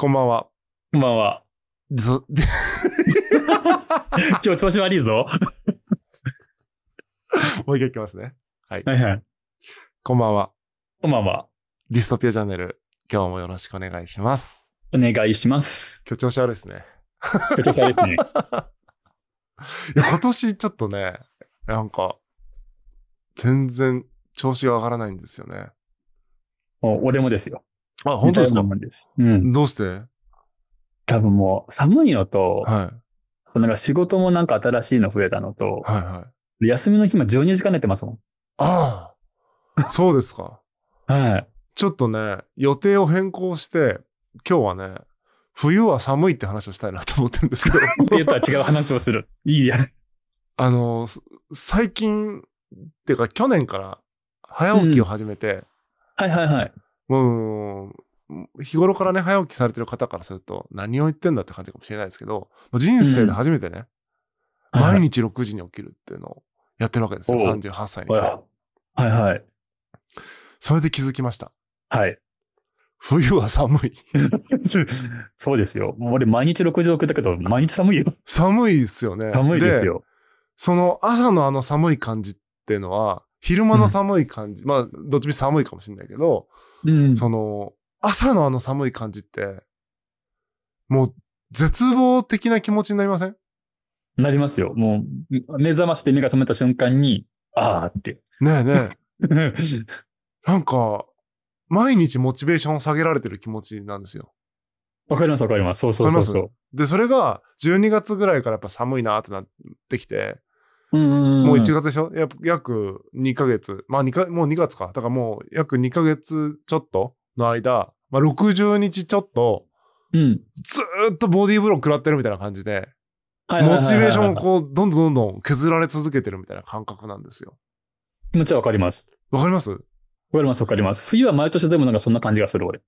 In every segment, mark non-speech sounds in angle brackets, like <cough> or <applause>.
こんばんは。こんばんは。ず、今日調子悪いぞ。<laughs> もう一回いきますね。はい。はいはい。こんばんは。こんばんは。ディストピアチャンネル、今日もよろしくお願いします。お願いします。今日調子悪いですね。ちょ悪いですね。<laughs> いや、今年ちょっとね、なんか、全然調子が上がらないんですよね。お俺もですよ。あ、本当ですかうん。どうして多分もう寒いのと、はい。なんか仕事もなんか新しいの増えたのと、はいはい。休みの日も12時間寝てますもん。ああ、そうですか。<laughs> はい。ちょっとね、予定を変更して、今日はね、冬は寒いって話をしたいなと思ってるんですけど。冬とは違う話をする。<laughs> いいじゃん。あの、最近、っていうか去年から早起きを始めて、うん、はいはいはい。もう、日頃からね、早起きされてる方からすると、何を言ってんだって感じかもしれないですけど、人生で初めてね、うん、毎日6時に起きるっていうのをやってるわけですよ、はい38歳にして。はいはい。それで気づきました。はい。冬は寒い <laughs> そうですよ。俺、毎日6時起きたけど、毎日寒いよ。寒いですよね。寒いですよ。その朝のあの寒い感じっていうのは、昼間の寒い感じ、うん、まあ、どっちみち寒いかもしれないけど、うん、その、朝のあの寒い感じって、もう、絶望的な気持ちになりませんなりますよ。もう、目覚まして目が覚めた瞬間に、ああって。ねえねえ。<laughs> なんか、毎日モチベーションを下げられてる気持ちなんですよ。わかりますわかります。そうそうそうで、それが12月ぐらいからやっぱ寒いなってなってきて、もう1月でしょ約2ヶ月。まあ2か、もう2月か。だからもう約2ヶ月ちょっとの間、まあ60日ちょっと、ずっとボディーブロー食らってるみたいな感じで、モチベーションをこう、どんどんどんどん削られ続けてるみたいな感覚なんですよ。気持ちはわかります。わかりますわかります、わかります。冬は毎年でもなんかそんな感じがする、俺。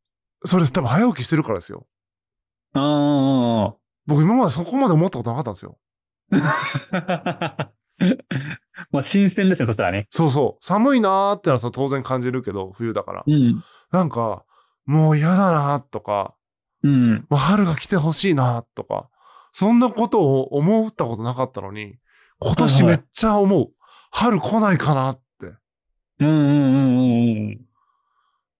それ多分早起きしてるからですよ。ああ。僕今までそこまで思ったことなかったんですよ。<laughs> まあ新鮮ですね、そしたらね。そうそう。寒いなーってのはさ、当然感じるけど、冬だから。うん、なんか、もう嫌だなーとか、うん、まあ、春が来てほしいなーとか、そんなことを思ったことなかったのに、今年めっちゃ思う。はいはい、春来ないかなって。うんうんうんうんうん。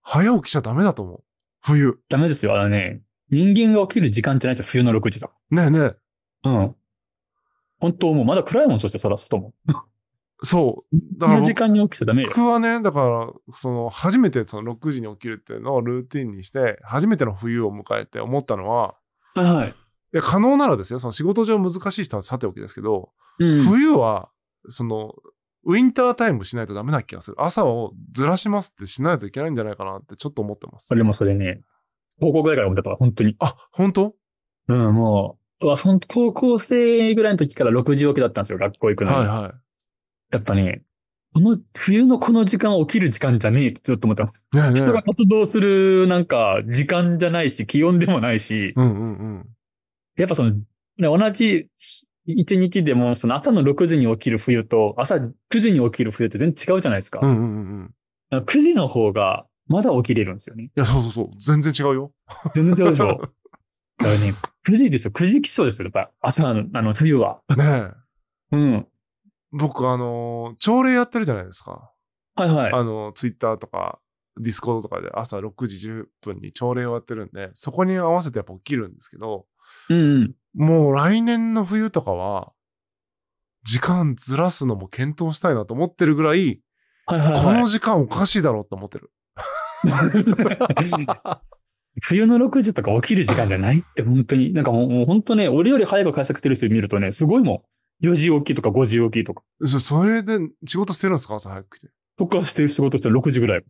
早起きしちゃダメだと思う。冬。ダメですよ。あのね、人間が起きる時間ってないですよ。冬の6時とか。ねえねえ。うん。本当もうまだ暗いもん、そしてさらすとも。そう。だから。時間に起きちゃダメ僕はね、だから、その、初めてその6時に起きるっていうのをルーティンにして、初めての冬を迎えて思ったのは、はいはい。いや、可能ならですよ。その仕事上難しい人はさておきですけど、うん、冬は、その、ウィンタータイムしないとダメな気がする。朝をずらしますってしないといけないんじゃないかなってちょっと思ってます。それもそれね、報告会から思ったから、本当に。あ、本当うん、もう、は、その高校生ぐらいの時から6時起きだったんですよ、学校行くのに。はいはい。やっぱね、この、冬のこの時間起きる時間じゃねえってずっと思ってます。ねえねえ人が活動するなんか時間じゃないし、気温でもないし、うんうんうん、やっぱその、ね、同じ一日でもその朝の6時に起きる冬と朝9時に起きる冬って全然違うじゃないですか。うんうんうん、9時の方がまだ起きれるんですよね。いや、そうそうそう。全然違うよ。全然違うでしょ。<laughs> だからね、9時ですよ。9時起床ですよ。やっぱ朝の、あの、冬は。ねえ。うん。僕、あの、朝礼やってるじゃないですか。はいはい。あの、ツイッターとか、ディスコードとかで朝6時10分に朝礼をやってるんで、そこに合わせてやっぱ起きるんですけど、うん、うん、もう来年の冬とかは、時間ずらすのも検討したいなと思ってるぐらい、はいはいはい、この時間おかしいだろうと思ってる。<laughs> 冬の6時とか起きる時間じゃないって、本当に。なんかもう本当ね、俺より早く会社来てる人見るとね、すごいもん。4時起きとか5時起きとか。そそれで仕事してるんですか朝早く来て。とかしてる仕事して6時ぐらい。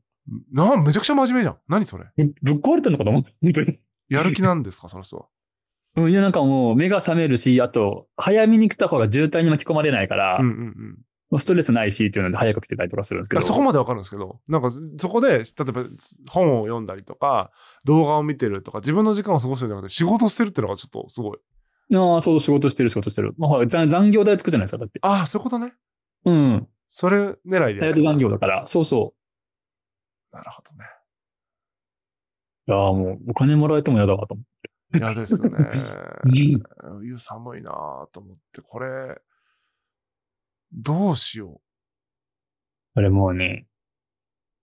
な、めちゃくちゃ真面目じゃん。何それ。ぶぶっ壊れてんのかと思う本当に。やる気なんですか、その人は。うん、いやなんかもう目が覚めるし、あと、早めに来た方が渋滞に巻き込まれないから、うんうんうん。ストレスないしっていうので早く来てたりとかするんですけど。そこまでわかるんですけど、なんかそこで、例えば本を読んだりとか、動画を見てるとか、自分の時間を過ごすんじゃなくて仕事してるっていうのがちょっとすごい。ああ、そう、仕事してる、仕事してる。まあ、残、残業代つくじゃないですか、だって。ああ、そういうことね。うん。それ狙いで。大学残業だから、そうそう。なるほどね。いやもう、お金もらえても嫌だわと思って。嫌ですね。<laughs> 冬寒いなと思って、これ、どうしよう。俺れもうね、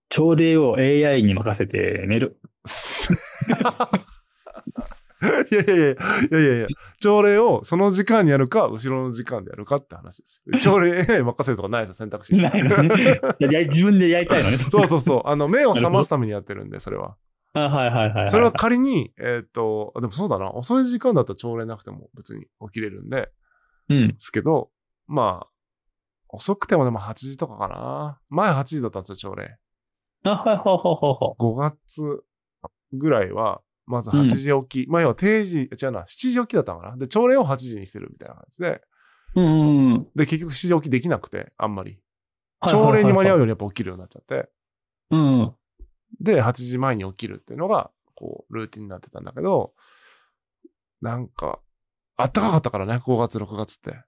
朝礼を AI に任せて寝る。<laughs> いやいやいや、いやいやいや、朝礼をその時間にやるか、後ろの時間でやるかって話です朝礼 AI 任せるとかないですよ、選択肢。ないのね。自分でやりたいのね。<laughs> そうそうそう。あの、目を覚ますためにやってるんで、それは。あはいはいはい、はい、それは仮に、えー、っと、でもそうだな、遅い時間だったら朝礼なくても別に起きれるんで、うん。ですけど、まあ、遅くてもでも8時とかかな。前8時だったんですよ、朝礼。あ、はい5月ぐらいは、まず8時起き。うん、まあ要は定時、違うな、7時起きだったかな。で、朝礼を8時にしてるみたいな感じで。うん、うん。で、結局7時起きできなくて、あんまり。朝礼に間に合うようにやっぱ起きるようになっちゃって。うん。で、8時前に起きるっていうのが、こう、ルーティンになってたんだけど、なんか、あったかかったからね、5月、6月って。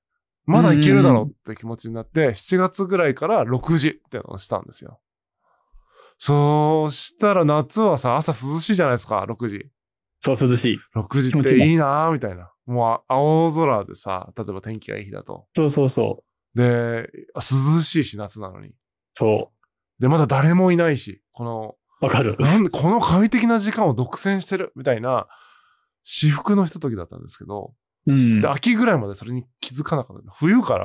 まだいけるだろうって気持ちになって、7月ぐらいから6時ってのをしたんですよ。そうしたら夏はさ、朝涼しいじゃないですか、6時。そう、涼しい。6時っていいなぁ、みたいな。もう青空でさ、例えば天気がいい日だと。そうそうそう。で、涼しいし、夏なのに。そう。で、まだ誰もいないし、この、わかる。なんで、この快適な時間を独占してるみたいな、至福のひと時だったんですけど、うん、秋ぐらいまでそれに気づかなかった。冬か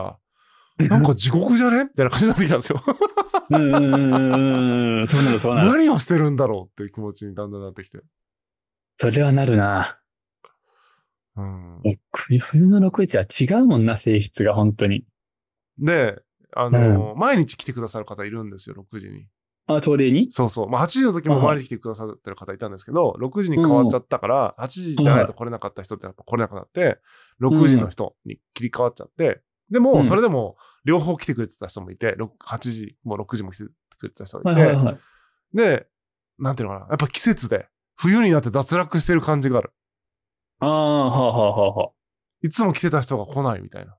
ら、なんか地獄じゃねみたいな感じになってきたんですよ。うんそうなの、そうなの。何をしてるんだろうっていう気持ちにだんだんなってきて。それはなるな。うん。冬の6月は違うもんな、性質が、本当に。で、あの、うん、毎日来てくださる方いるんですよ、6時に。あ、朝礼にそうそう。まあ、8時の時も回りに来てくださってる方いたんですけど、6時に変わっちゃったから、8時じゃないと来れなかった人ってやっぱ来れなくなって、6時の人に切り替わっちゃって、でも、それでも、両方来てくれてた人もいて、8時も6時も来てくれてた人もいて、で、なんていうのかな、やっぱ季節で、冬になって脱落してる感じがある。ああ、はあはあはあはあ。いつも来てた人が来ないみたいな。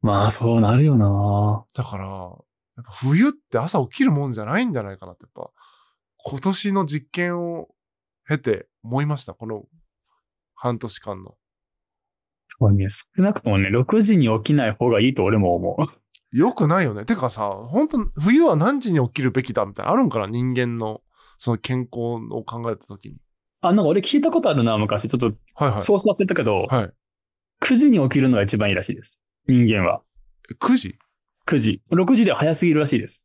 まあ、そうなるよな。だから、やっぱ冬って朝起きるもんじゃないんじゃないかなって、やっぱ、今年の実験を経て思いました。この半年間の。そうね、少なくともね、6時に起きない方がいいと俺も思う。よくないよね。てかさ、本当冬は何時に起きるべきだみたいなあるんかな人間の、その健康を考えた時に。あ、なんか俺聞いたことあるな、昔。ちょっと、はいはい。そう忘れたけど、はい。9時に起きるのが一番いいらしいです。人間は。9時9時。6時では早すぎるらしいです。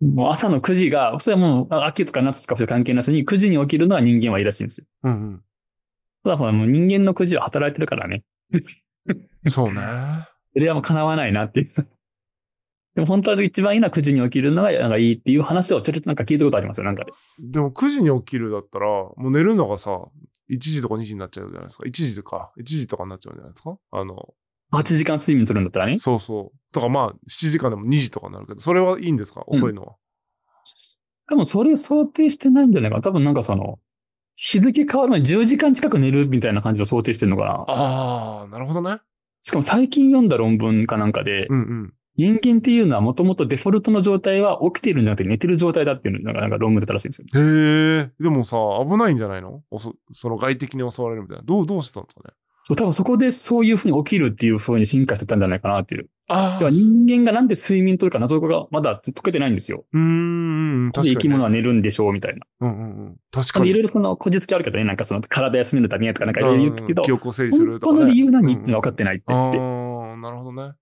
もう朝の9時が、それはもう秋とか夏とか関係なしに9時に起きるのは人間はいいらしいんですよ。うんうん。ただ人間の9時は働いてるからね。そうね。それはもう叶わないなっていう。でも本当は一番いいのは9時に起きるのがなんかいいっていう話をちょっとなんか聞いたことありますよ、なんかで。でも9時に起きるだったら、もう寝るのがさ、1時とか2時になっちゃうじゃないですか。1時とか、1時とかになっちゃうじゃないですか。あの、8時間睡眠取るんだったらね。そうそう。とかまあ、7時間でも2時とかになるけど、それはいいんですか遅いのは。うん、多分それ想定してないんじゃないかな。多分なんかその、日付変わる前に10時間近く寝るみたいな感じを想定してるのかな。ああ、なるほどね。しかも最近読んだ論文かなんかで、うんうん、人間っていうのはもともとデフォルトの状態は起きてるんじゃなくて寝てる状態だっていうのがなんか論文だったらしいんですよ。へえ、でもさ、危ないんじゃないのその外敵に襲われるみたいな。どう、どうしてたんですかねそう、多分そこでそういうふうに起きるっていうふうに進化してたんじゃないかなっていう。ああ。人間がなんで睡眠というか謎がまだ解けてないんですよ。うん、確かに、ね。生き物は寝るんでしょうみたいな。うんうんうん。確かに。いろいろこのこじつけあるけどね、なんかその体休めるためとかなんか言うけど、記憶を整理するとか、ね。本当の理由何っていうのは分かってないてすって。うん、ああ、なるほどね。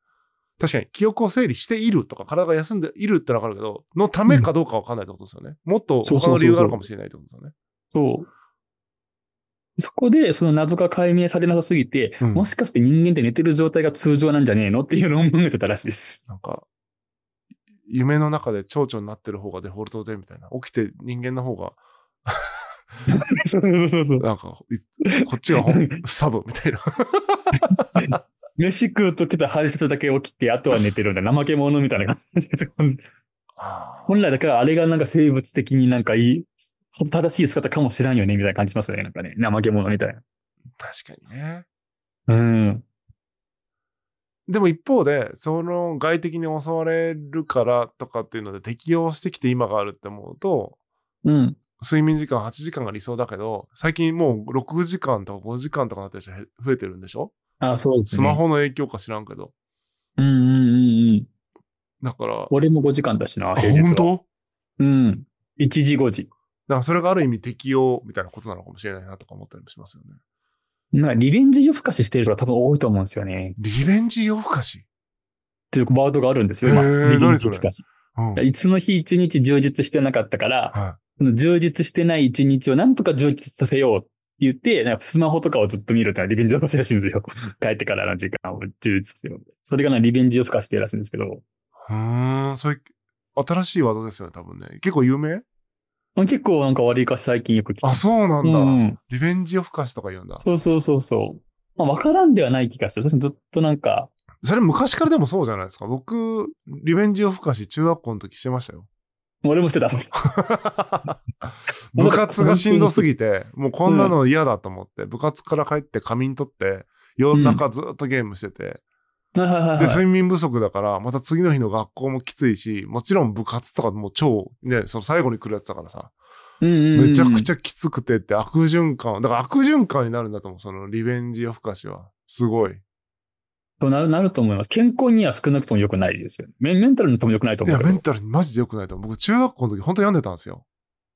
確かに、記憶を整理しているとか、体が休んでいるってのは分かるけど、のためかどうか分かんないってことですよね。うん、もっと他の理由があるかもしれないってことですよね。そう。そこで、その謎が解明されなさすぎて、うんもしかして人間って寝てる状態が通常なんじゃねえのっていう論文が出たらしいです。なんか、夢の中で蝶々になってる方がデフォルトでみたいな。起きて人間の方が、そうそうそうそう。なんか、こっちが本。サブみたいな。<laughs> 飯食うときと排泄だけ起きて、あとは寝てるんだ。怠け者みたいな感じです。本来だからあれがなんか生物的になんかいい、正しい姿かもしれんよね、みたいな感じしますよね。なんかね、怠け者みたいな。確かにね。うん。でも一方で、その外敵に襲われるからとかっていうので適応してきて今があるって思うと、うん。睡眠時間8時間が理想だけど、最近もう6時間とか5時間とかなってる人増えてるんでしょあそうです、ね、スマホの影響か知らんけど。うんうんうんうん。だから。俺も5時間だしな、平日は。うん。1時5時。だからそれがある意味適用みたいなことなのかもしれないなとか思ったりもしますよね。なんかリベンジ夜更かししてる人が多分多いと思うんですよね。リベンジ夜更かしっていうワードがあるんですよ、今。リベンジ夜更かし。いつの日一日充実してなかったから、その充実してない一日をなんとか充実させようって言って、なんかスマホとかをずっと見るってのはリベンジ夜更かしらしいんですよ。<laughs> 帰ってからの時間を充実させよう。それがなリベンジ夜更かしってらしいんですけど。うん、それ、新しいワードですよね、多分ね。結構有名結構なんか悪いかし最近よく聞く。あ、そうなんだ。うん、リベンジオフ歌詞とか言うんだ。そうそうそうそう。まあ、わからんではない気がする。私ずっとなんか。それ昔からでもそうじゃないですか。僕、リベンジオフ歌詞中学校の時してましたよ。俺もしてた、そ <laughs> 部活がしんどすぎて、もうこんなの嫌だと思って、部活から帰って仮眠取って、夜中ずっとゲームしてて、で、睡眠不足だから、また次の日の学校もきついし、もちろん部活とかも超、ね、その最後に来るやつだからさ、うんうんめちゃくちゃきつくてって悪循環、だから悪循環になるんだと思う、そのリベンジ夜更かしは。すごい。となるなると思います。健康には少なくとも良くないですよ、ね。メンタルにとも良くないと思う。いや、メンタルにマジで良くないと思う。僕、中学校の時、本当病んでたんですよ。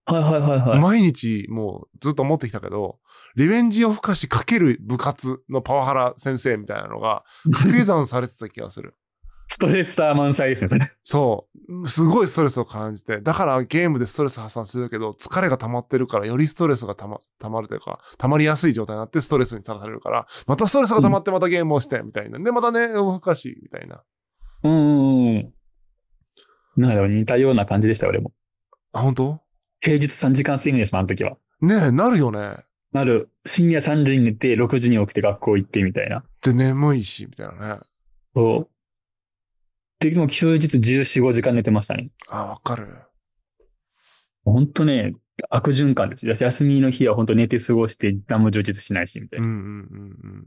はいはいはいはい。毎日もうずっと思ってきたけど、リベンジをフかしかける部活のパワハラ先生みたいなのが掛け算されてた気がする。<laughs> ストレスー満載ですよね。そう。すごいストレスを感じて。だからゲームでストレス発散するけど、疲れが溜まってるから、よりストレスが溜ま溜まるというか、溜まりやすい状態になってストレスにさらされるから、またストレスが溜まってまたゲームをして、みたいな。うん、で、またね、おかしみたいな。うんうんうん。なるほど、似たような感じでした、俺も。あ、本当平日3時間睡眠でしょ、あの時は。ねえ、なるよね。なる。深夜3時に寝て、6時に起きて学校行ってみたいな。で、眠いし、みたいなね。そう。で、でも休日14、5時間寝てましたね。あ、わかる。ほんとね、悪循環です。休みの日は本当寝て過ごして、何も充実しないし、みたいな。うんうんうんうん。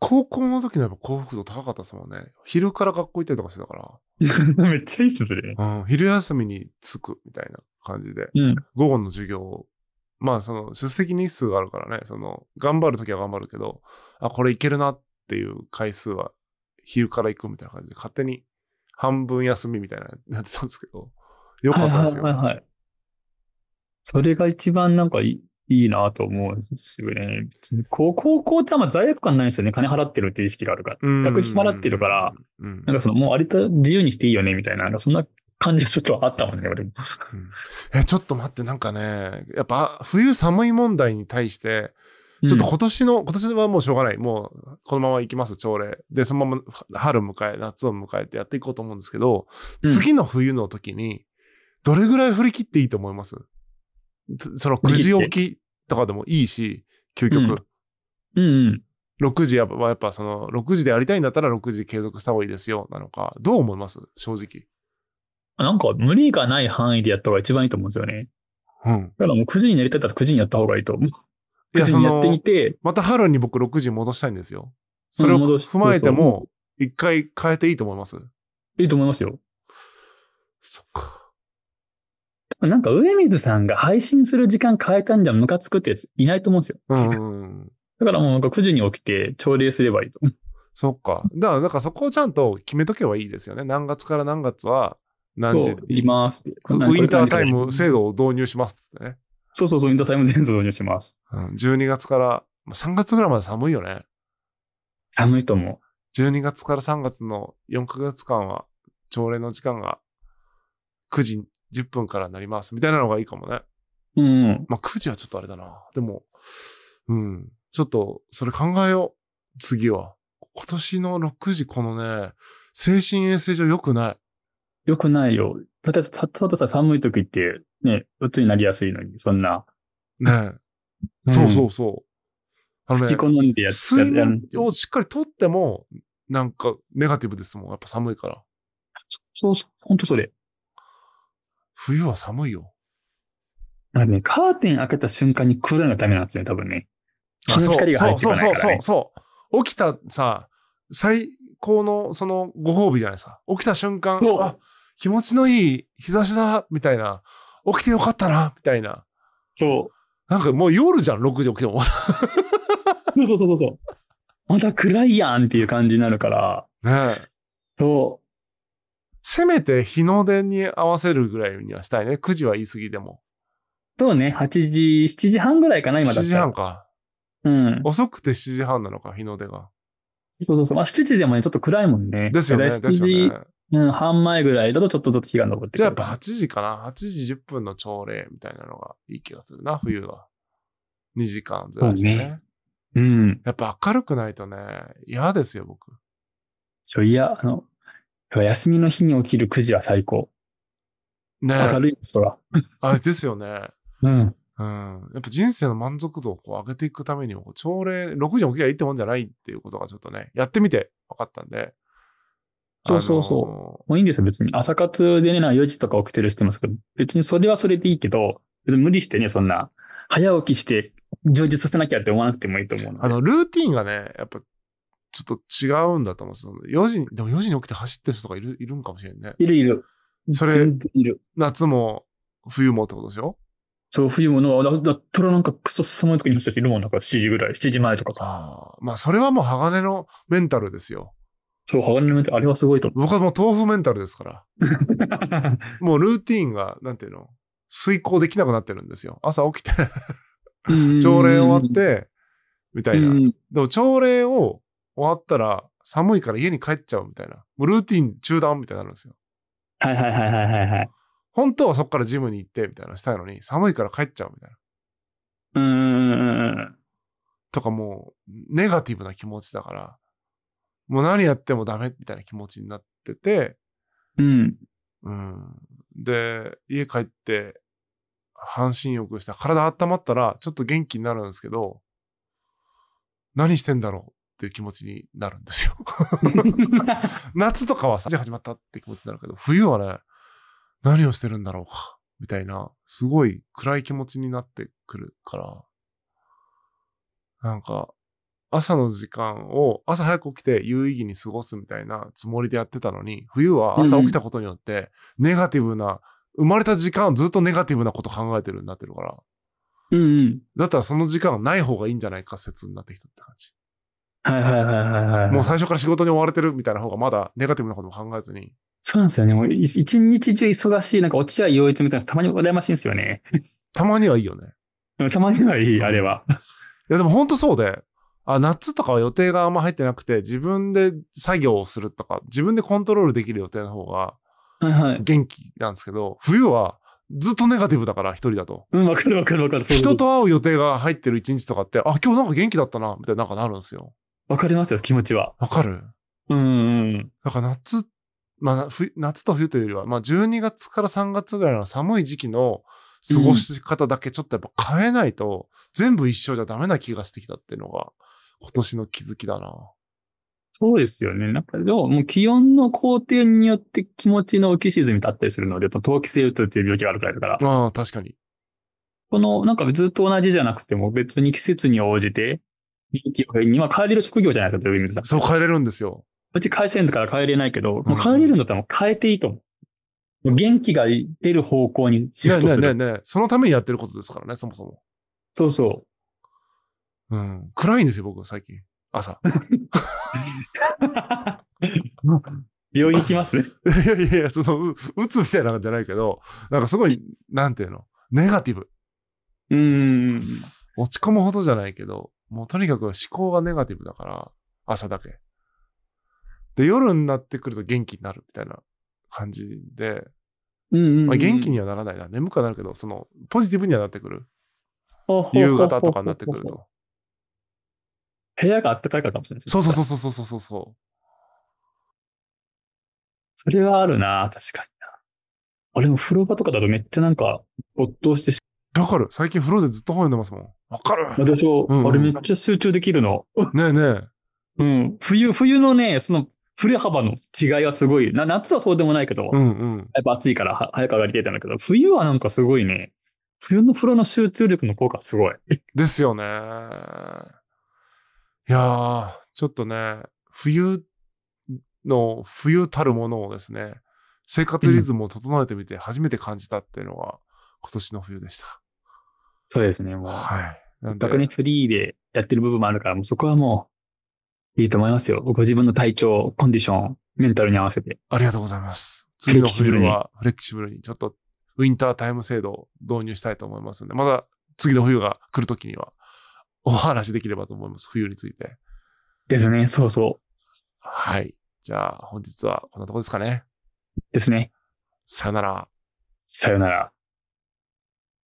高校の時のやっぱ幸福度高かったですもんね。昼から学校行ったりとかしてたから。<laughs> めっちゃいいっすね。うん。昼休みに着くみたいな。感じで、うん、午後の授業まあその出席日数があるからねその頑張る時は頑張るけどあこれいけるなっていう回数は昼から行くみたいな感じで勝手に半分休みみたいななってたんですけどよかったですよ、はいはいはいはい、それが一番なんかいいなと思うし、ね。別に高校ってあんま罪悪感ないんですよね。金払ってるって意識があるから。学費払ってるから、なんかそのもうあれと自由にしていいよねみたいな、なんかそんな感じはちょっとあったもんね、俺も。え、ちょっと待って、なんかね、やっぱ冬寒い問題に対して、ちょっと今年の、うん、今年はもうしょうがない。もう、このまま行きます、朝礼。で、そのまま春迎え、夏を迎えてやっていこうと思うんですけど、うん、次の冬の時に、どれぐらい振り切っていいと思いますその9時起きとかでもいいし、究極。うん、うんうん、6時はやっぱその、6時でやりたいんだったら6時継続した方がいいですよ、なのか。どう思います正直。なんか無理がない範囲でやった方が一番いいと思うんですよね。うん。だからもう9時になりたいったら9時にやった方がいいと思う。9時にやってみて。また春に僕6時戻したいんですよ。それを踏まえても、一回変えていいと思いますいいと思いますよ。そっか。なんか上水さんが配信する時間変えたんじゃムカつくってやついないと思うんですよ。うん。だからもうなんか9時に起きて朝礼すればいいと。そっか。だからなんかそこをちゃんと決めとけばいいですよね。何月から何月は何時いますって。ウィンタータイム制度を導入しますってね。そうそうそう、ウィンタータイム全部導入します。うん、12月から、3月ぐらいまで寒いよね。寒いと思う。12月から3月の4ヶ月間は、朝礼の時間が9時10分からなりますみたいなのがいいかもね。うん、うん。まあ9時はちょっとあれだな。でも、うん。ちょっと、それ考えよう。次は。今年の6時、このね、精神衛生上良くない。よくないよ。ただ、たださ、寒い時って、ね、鬱になりやすいのに、そんな。ねえ。そうそうそう。う好き好んでやっ水分をしっかりとっても、なんか、ネガティブですもん。やっぱ寒いから。そうそう、ほんとそれ。冬は寒いよ。なんね、カーテン開けた瞬間に来るのがダメなんですね、多分ね。日の光が入ってこないから、ね、そうそうそうそう。起きたさ、最高のそのご褒美じゃないですか。起きた瞬間、あ気持ちのいい日差しだ、みたいな。起きてよかったな、みたいな。そう。なんかもう夜じゃん、6時起きても。<laughs> そうそうそうそう。また暗いやんっていう感じになるから。ねそう。せめて日の出に合わせるぐらいにはしたいね。9時は言い過ぎでも。そうね、8時、7時半ぐらいかな、今だっ7時半か。うん。遅くて7時半なのか、日の出が。そうそうそう。まあ、7時でもね、ちょっと暗いもんね。ですよね。7時、ね、うん、半前ぐらいだとちょっとずつ日が昇ってくる。じゃあやっぱ8時かな ?8 時10分の朝礼みたいなのがいい気がするな、冬は。2時間ずらしてね。うねうん。やっぱ明るくないとね、嫌ですよ、僕。ちょ、いや、あの、休みの日に起きる9時は最高。ね明るいそら。<laughs> あ、ですよね。うん。うん。やっぱ人生の満足度をこう上げていくためにも、朝礼、6時起きりゃいいってもんじゃないっていうことがちょっとね、やってみて分かったんで、そうそうそう。もういいんですよ、別に。朝活でね、4時とか起きてる人いますけど、別にそれはそれでいいけど、別に無理してね、そんな、早起きして充実させなきゃって思わなくてもいいと思うので。あの、ルーティンがね、やっぱ、ちょっと違うんだと思う。その4時でも4時に起きて走ってる人とかいる、いるんかもしれんね。いるいる。それ、いる。夏も冬もってことでしょそう、冬もの、だ、だ、たらなんかクソ寒い時に走っているもん、なんか7時ぐらい、7時前とかか。あまあ、それはもう鋼のメンタルですよ。そう、鋼のメンタル、あれはすごいと思う。僕はもう豆腐メンタルですから。<laughs> もうルーティンが、なんていうの、遂行できなくなってるんですよ。朝起きて朝礼終わって、みたいな。でも朝礼を終わったら、寒いから家に帰っちゃうみたいな。もうルーティン中断みたいになるんですよ。はいはいはいはいはいはい。本当はそこからジムに行ってみたいなしたいのに、寒いから帰っちゃうみたいな。うん。とかもう、ネガティブな気持ちだから、もう何やってもダメみたいな気持ちになってて、うん。うん。で、家帰って、半身浴した体温まったら、ちょっと元気になるんですけど、何してんだろうっていう気持ちになるんですよ <laughs> 夏とかはさ、始まったって気持ちになるけど、冬はね、何をしてるんだろうか、みたいな、すごい暗い気持ちになってくるから、なんか、朝の時間を朝早く起きて有意義に過ごすみたいなつもりでやってたのに、冬は朝起きたことによって、ネガティブな、生まれた時間をずっとネガティブなこと考えてるになってるから。うんうん。だったらその時間はない方がいいんじゃないか説になってきたって感じ。はいはいはいはいはい。もう最初から仕事に追われてるみたいな方がまだネガティブなことも考えずに。そうなんですよね。もう一日中忙しい、なんか落ち合い陽一みたいなたまに羨ましいんですよね。たまにはいいよね。たまにはいい、あれは。いやでも本当そうで、あ、夏とかは予定があんま入ってなくて、自分で作業をするとか、自分でコントロールできる予定の方が、元気なんですけど、はいはい、冬はずっとネガティブだから、一人だと。うん、わかるわかるわかる。人と会う予定が入ってる一日とかって、あ、今日なんか元気だったな、みたいな、なんかなるんですよ。わかりますよ、気持ちは。わかるうんうん。だから夏、まあ、夏と冬というよりは、まあ、12月から3月ぐらいの寒い時期の過ごし方だけちょっとやっぱ変えないと、全部一緒じゃダメな気がしてきたっていうのが。今年の気づきだな。そうですよね。なんか、でも、もう気温の工程によって気持ちの浮き沈み立ったりするので、陶器性うつっていう病気があるくらいだから。ああ、確かに。この、なんかずっと同じじゃなくても、別に季節に応じて、臨気を変に、今帰れる職業じゃないですか、さん。そう、帰れるんですよ。うち会社員だから帰れないけど、もう帰れるんだったらもう変えていいと思う。うん、元気が出る方向にシフトする。ねねねそのためにやってることですからね、そもそも。そうそう。うん。暗いんですよ、僕、最近。朝。病院行きますね。いやいやいや、その、うつみたいなんじゃないけど、なんかすごい、なんていうの、ネガティブ。うん。落ち込むほどじゃないけど、もうとにかく思考がネガティブだから、朝だけ。で、夜になってくると元気になるみたいな感じで、うんうんうん、まあ、元気にはならないな。眠くはなるけど、その、ポジティブにはなってくる。夕方とかになってくると。部屋があったかいからかもしれないですね。そうそうそうそうそうそうそれはあるな、確かにな。あれも風呂場とかだとめっちゃなんか没頭してしわかる。最近風呂でずっと本読んでますもん。わかる。私も、うんうん、あれめっちゃ集中できるの。ねえねえ。<laughs> うん。冬、冬のね、その振れ幅の違いはすごい。な夏はそうでもないけど、うんうん、やっぱ暑いから早く上がりてたんだけど、冬はなんかすごいね。冬の風呂の集中力の効果すごい。ですよね。いやー、ちょっとね、冬の、冬たるものをですね、生活リズムを整えてみて初めて感じたっていうのは、今年の冬でした。そうですね、もう。はい。逆にフリーでやってる部分もあるから、もうそこはもういいと思いますよ。ご自分の体調、コンディション、メンタルに合わせて。ありがとうございます。次の冬はフレキシブルにちょっとウィンタータイム制度を導入したいと思いますので、まだ次の冬が来るときにはお話できればと思います。冬について。ですね。そうそう。はい。じゃあ、本日はこんなとこですかね。ですね。さよなら。さよなら。